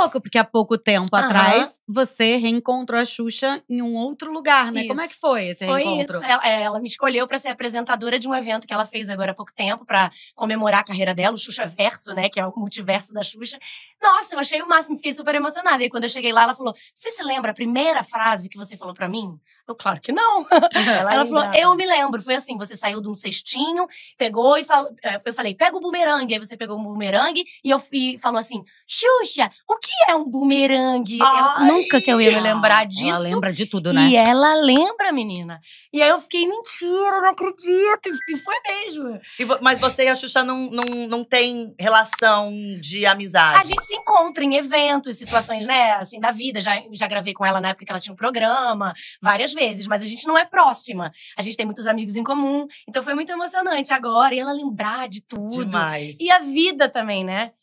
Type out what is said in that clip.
louco, porque há pouco tempo atrás você reencontrou a Xuxa em um outro lugar, né? Isso. Como é que foi esse foi reencontro? Isso. Ela, é, ela me escolheu para ser apresentadora de um evento que ela fez agora há pouco tempo para comemorar a carreira dela, o Xuxa Verso, né? Que é o multiverso da Xuxa. Nossa, eu achei o máximo, fiquei super emocionada. E quando eu cheguei lá, ela falou: Você se lembra a primeira frase que você falou para mim? Eu, claro que não. Uhum. Ela, ela falou, eu me lembro. Foi assim, você saiu de um cestinho, pegou e falou... Eh, eu falei, pega o bumerangue. Aí você pegou o bumerangue e, eu, e falou assim, Xuxa, o que é um bumerangue? eu, nunca que eu ia me lembrar disso. Ela lembra de tudo, né? E ela lembra, menina. E aí eu fiquei, mentira, não acredito. E foi mesmo. E, mas você e a Xuxa não, não, não tem relação de amizade? A gente se encontra em eventos, situações, né, assim, da vida. Já, já gravei com ela na época que ela tinha um programa, várias vezes vezes, mas a gente não é próxima. A gente tem muitos amigos em comum. Então foi muito emocionante agora. E ela lembrar de tudo. Demais. E a vida também, né?